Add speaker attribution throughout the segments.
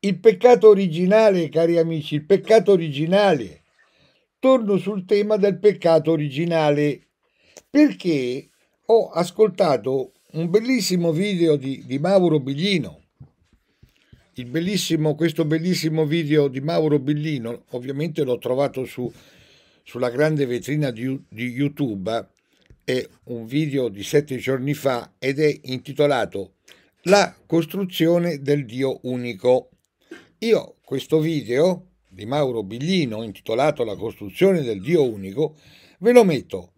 Speaker 1: Il peccato originale, cari amici, il peccato originale. Torno sul tema del peccato originale perché ho ascoltato un bellissimo video di, di Mauro Biglino. Bellissimo, questo bellissimo video di Mauro Biglino, ovviamente l'ho trovato su, sulla grande vetrina di, di YouTube, è un video di sette giorni fa ed è intitolato La costruzione del Dio unico. Io questo video di Mauro Biglino intitolato La costruzione del Dio unico ve lo metto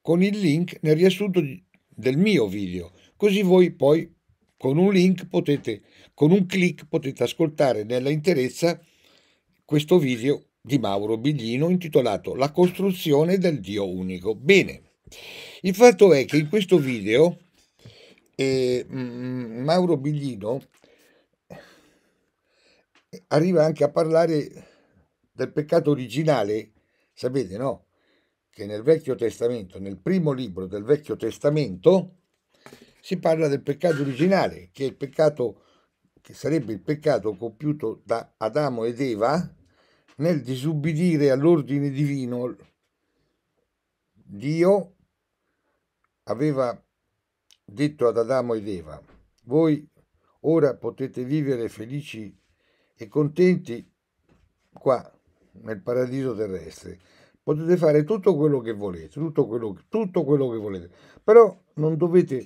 Speaker 1: con il link nel riassunto del mio video, così voi poi con un link potete con un clic potete ascoltare nella interezza questo video di Mauro Biglino intitolato La costruzione del Dio unico. Bene. Il fatto è che in questo video eh, Mauro Biglino arriva anche a parlare del peccato originale, sapete no? Che nel Vecchio Testamento, nel primo libro del Vecchio Testamento, si parla del peccato originale, che è il peccato che sarebbe il peccato compiuto da Adamo ed Eva nel disubbidire all'ordine divino. Dio aveva detto ad Adamo ed Eva, voi ora potete vivere felici e contenti qua nel paradiso terrestre. Potete fare tutto quello che volete, tutto quello, tutto quello che volete, però non dovete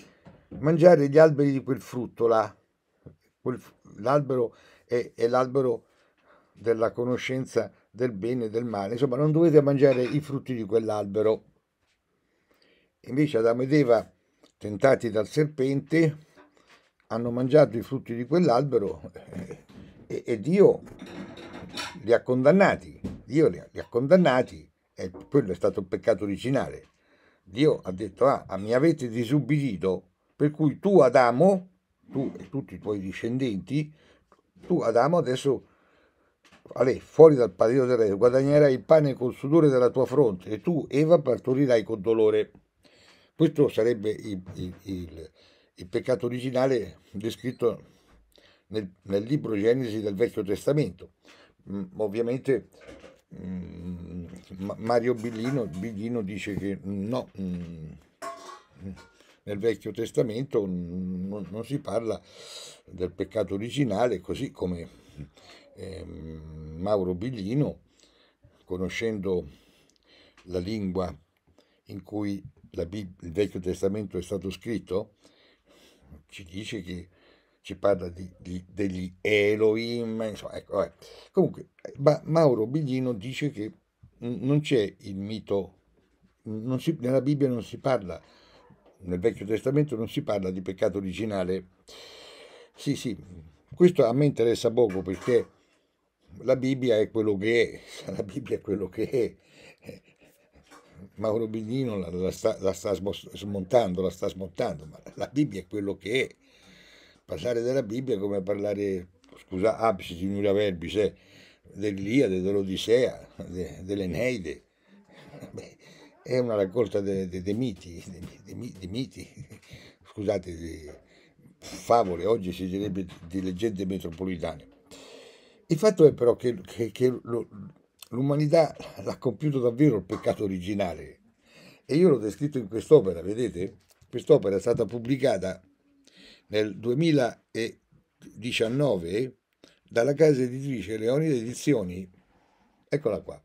Speaker 1: mangiare gli alberi di quel frutto là. Quel, l'albero è, è l'albero della conoscenza del bene e del male, insomma non dovete mangiare i frutti di quell'albero. Invece Adamo ed Eva, tentati dal serpente, hanno mangiato i frutti di quell'albero, eh, e, e Dio li ha condannati, Dio li ha, li ha condannati e quello è stato il peccato originale. Dio ha detto, ah, ah mi avete disubbidito, per cui tu Adamo, tu e tutti i tuoi discendenti, tu Adamo adesso Ale, fuori dal paradiso re, guadagnerai il pane col sudore della tua fronte e tu Eva partorirai con dolore. Questo sarebbe il, il, il, il peccato originale descritto nel, nel libro Genesi del Vecchio Testamento. Mm, ovviamente mm, Mario Billino, Billino, dice che no, mm, nel Vecchio Testamento non, non, si parla del peccato originale, così come eh, Mauro Billino, conoscendo la lingua in cui Bibbia, il Vecchio Testamento è stato scritto, ci dice che ci parla di, di, degli Elohim, insomma, ecco, vabbè. Comunque, eh, ma Mauro Biglino dice che non c'è il mito, si, nella Bibbia non si parla, nel Vecchio Testamento non si parla di peccato originale. Sì, sì, questo a me interessa poco perché la Bibbia è quello che è, la Bibbia è quello che è. Eh, Mauro Biglino la, la, sta, la sta smontando, la sta smontando, ma la Bibbia è quello che è Parlare della Bibbia è come parlare, scusa, absis in verbis, verbice, dell'Iliade, dell'Odissea, de, dell'Eneide. Beh, è una raccolta dei de, de miti, miti, scusate, di favole, oggi si direbbe di leggende metropolitane. Il fatto è però che, che, che l'umanità ha compiuto davvero il peccato originale e io l'ho descritto in quest'opera, vedete? Quest'opera è stata pubblicata nel 2019 dalla casa editrice Leonide Edizioni. Eccola qua.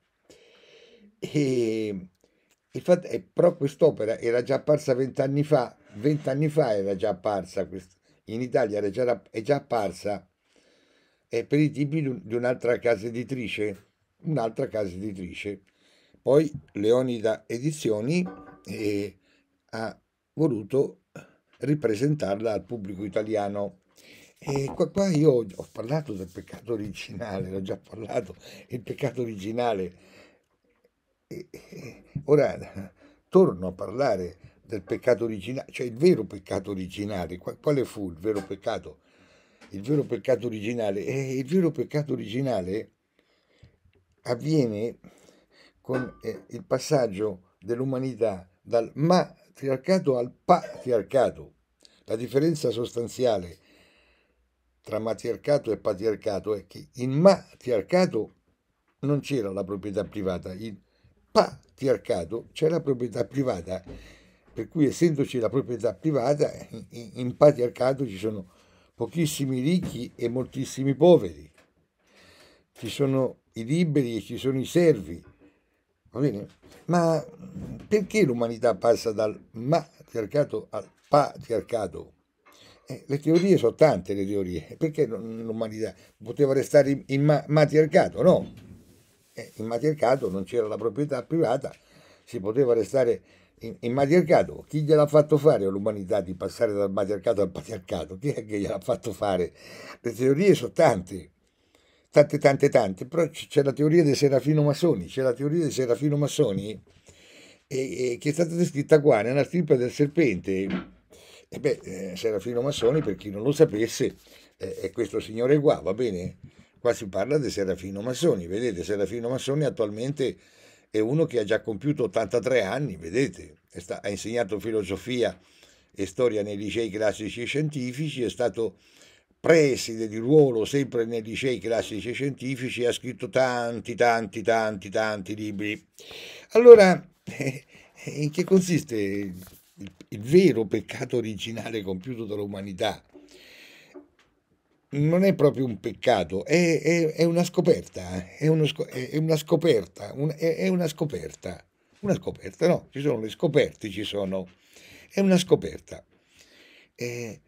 Speaker 1: E il fatto è, però quest'opera era già apparsa vent'anni fa, vent'anni fa era già apparsa, in Italia era già, è già apparsa è per i tipi di un'altra casa editrice, un'altra casa editrice. Poi Leonida Edizioni eh, ha voluto ripresentarla al pubblico italiano. E qua, qua io ho parlato del peccato originale, l'ho già parlato, il peccato originale. E, e, ora torno a parlare del peccato originale, cioè il vero peccato originale. Quale fu il vero peccato? Il vero peccato originale. E il vero peccato originale avviene con eh, il passaggio dell'umanità dal ma patriarcato al patriarcato. La differenza sostanziale tra matriarcato e patriarcato è che in matriarcato non c'era la proprietà privata, in patriarcato c'è la proprietà privata, per cui essendoci la proprietà privata, in patriarcato ci sono pochissimi ricchi e moltissimi poveri, ci sono i liberi e ci sono i servi, va bene? Ma perché l'umanità passa dal matriarcato al patriarcato? Eh, le teorie sono tante le teorie, perché l'umanità poteva restare in ma matriarcato? No, eh, in matriarcato non c'era la proprietà privata, si poteva restare in, in matriarcato. Chi gliel'ha fatto fare all'umanità di passare dal matriarcato al patriarcato? Chi è che gliel'ha fatto fare? Le teorie sono tante, tante, tante, tante, però c'è la teoria dei Serafino Massoni, c'è la teoria dei Serafino Massoni e, e che è stata descritta qua nella stirpa del serpente. E beh, eh, Serafino Massoni, per chi non lo sapesse, eh, è questo signore qua, va bene? Qua si parla di Serafino Massoni, vedete, Serafino Massoni attualmente è uno che ha già compiuto 83 anni, vedete, sta, ha insegnato filosofia e storia nei licei classici e scientifici, è stato preside di ruolo sempre nei licei classici e scientifici, ha scritto tanti, tanti, tanti, tanti libri. Allora, in che consiste il, il vero peccato originale compiuto dall'umanità? Non è proprio un peccato, è, è, è una scoperta, eh. è, uno, è una scoperta, un, è una scoperta, una scoperta, no, ci sono le scoperte, ci sono, è una scoperta. Eh,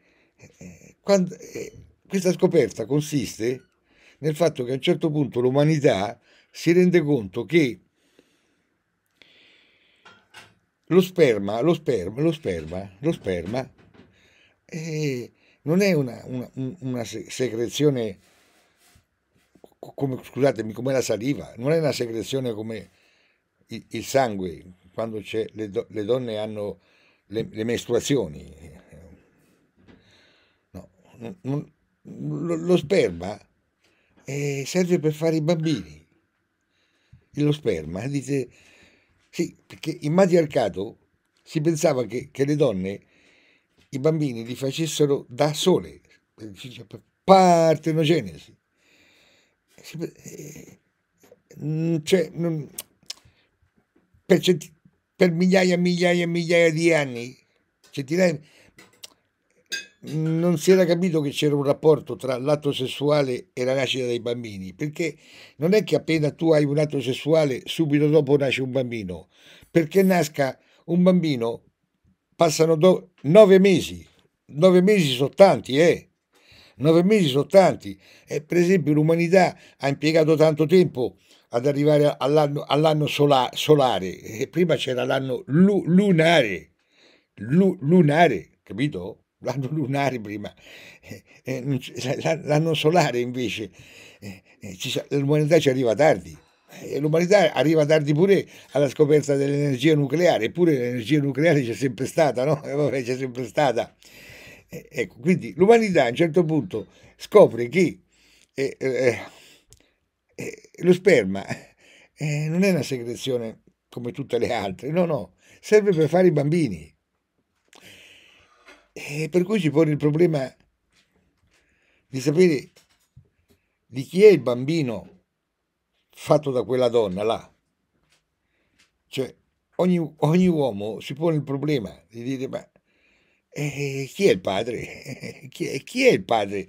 Speaker 1: quando, eh, questa scoperta consiste nel fatto che a un certo punto l'umanità si rende conto che lo sperma, lo sperma, lo sperma, lo sperma eh, non è una, una, una, secrezione come, scusatemi, come la saliva, non è una secrezione come il, il sangue, quando le, do, le, donne hanno le, le menstruazioni, non, mm, mm, lo, lo, sperma eh, serve per fare i bambini. E lo sperma, eh, dice, sì, perché in matriarcato si pensava che, che le donne, i bambini li facessero da sole, partenogenesi. Eh, mm, cioè, non, per, per migliaia e migliaia e migliaia di anni, centinaia non si era capito che c'era un rapporto tra l'atto sessuale e la nascita dei bambini, perché non è che appena tu hai un atto sessuale subito dopo nasce un bambino, perché nasca un bambino passano do- nove mesi, nove mesi sono tanti, eh? Nove mesi sono tanti. E per esempio l'umanità ha impiegato tanto tempo ad arrivare all'anno, all'anno sola- solare, e prima c'era l'anno lu- lunare, lu- lunare, capito? l'anno lunare prima, eh, eh, l'anno solare invece, eh, eh, l'umanità ci arriva tardi. Eh, l'umanità arriva tardi pure alla scoperta dell'energia nucleare, eppure l'energia nucleare c'è sempre stata, no? Vabbè, c'è sempre stata. ecco, quindi l'umanità a un certo punto scopre che lo sperma non è una secrezione come tutte le altre, no, no, serve per fare i bambini. E eh, per cui ci pone il problema di sapere di chi è il bambino fatto da quella donna là. Cioè, ogni, ogni uomo si pone il problema di dire, ma eh, chi è il padre? chi, è, chi è il padre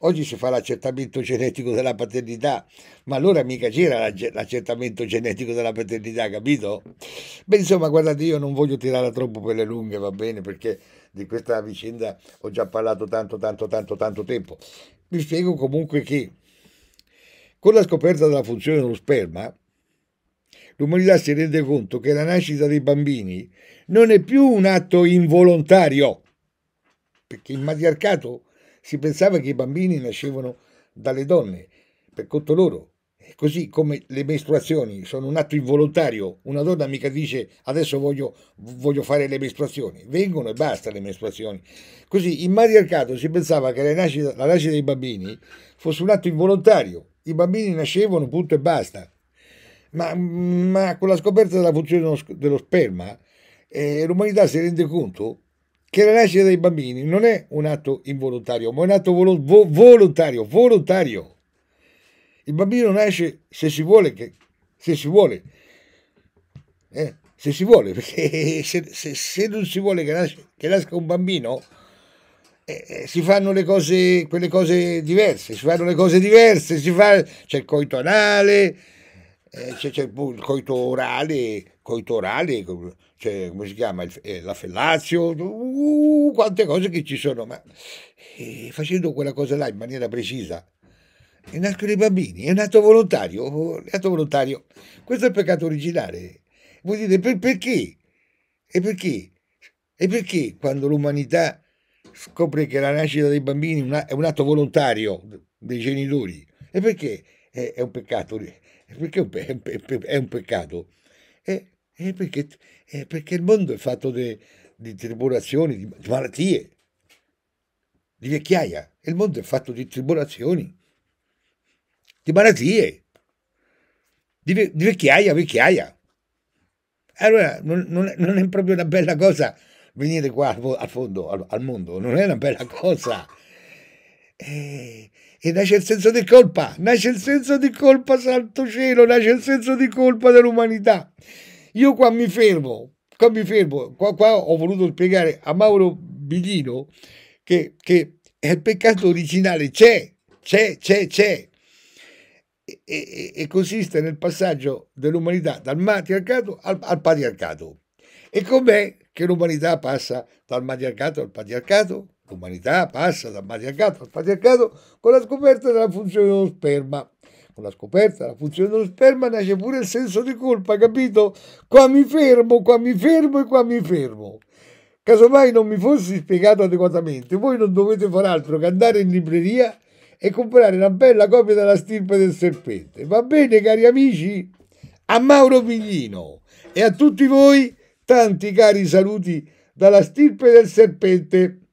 Speaker 1: Oggi si fa l'accertamento genetico della paternità, ma allora mica c'era l'accertamento genetico della paternità, capito? Beh, insomma, guardate, io non voglio tirare troppo per le lunghe, va bene, perché di questa vicenda ho già parlato tanto, tanto, tanto, tanto tempo. Vi spiego comunque che con la scoperta della funzione dello sperma, l'umanità si rende conto che la nascita dei bambini non è più un atto involontario, perché il matriarcato si pensava che i bambini nascevano dalle donne, per conto loro. Così come le mestruazioni sono un atto involontario, una donna mica dice adesso voglio, voglio fare le mestruazioni, vengono e basta le mestruazioni. Così in mariarcato si pensava che la nascita, la nascita dei bambini fosse un atto involontario, i bambini nascevano, punto e basta. Ma, ma con la scoperta della funzione dello, dello sperma, eh, l'umanità si rende conto che la nascita dei bambini non è un atto involontario, ma è un atto volo- vo- volontario, volontario. Il bambino nasce se si vuole, che, se si vuole, eh, se si vuole, perché se, se, se non si vuole che, nasce, che nasca un bambino, eh, eh, si fanno le cose, quelle cose diverse, si fanno le cose diverse, si fa, c'è il coito anale, eh, c'è, c'è il coito orale, coito orale cioè, come si chiama, il, eh, la fellazio, uh, quante cose che ci sono, ma eh, facendo quella cosa là in maniera precisa, e nascono i bambini, è un atto volontario, è atto volontario. Questo è il peccato originale. Vuol dire per, perché? E perché? E perché quando l'umanità scopre che la nascita dei bambini è un atto volontario dei genitori? E perché è, eh, è un peccato? Perché è un, peccato? È, è, perché, è perché, il mondo è fatto de, di tribolazioni, di malattie, di vecchiaia. Il mondo è fatto di tribolazioni, di malattie, di, di vecchiaia, vecchiaia. Allora non, non, non, è proprio una bella cosa venire qua al, fondo, al, al mondo, non è una bella cosa. Eh, e, nasce il senso di colpa, nasce il senso di colpa, santo cielo, nasce il senso di colpa dell'umanità. Io qua mi fermo, qua mi fermo, qua, qua ho voluto spiegare a Mauro Biglino che, che il peccato originale c'è, c'è, c'è, c'è. E, e, e, consiste nel passaggio dell'umanità dal matriarcato al, al patriarcato. E com'è che l'umanità passa dal matriarcato al patriarcato? L'umanità passa da maniacato a sfatiacato con la scoperta della funzione dello sperma. Con la scoperta della funzione dello sperma nasce pure il senso di colpa, capito? Qua mi fermo, qua mi fermo e qua mi fermo. Casomai non mi fossi spiegato adeguatamente, voi non dovete far altro che andare in libreria e comprare una bella copia della stirpe del serpente. Va bene, cari amici? A Mauro Piglino e a tutti voi tanti cari saluti dalla stirpe del serpente.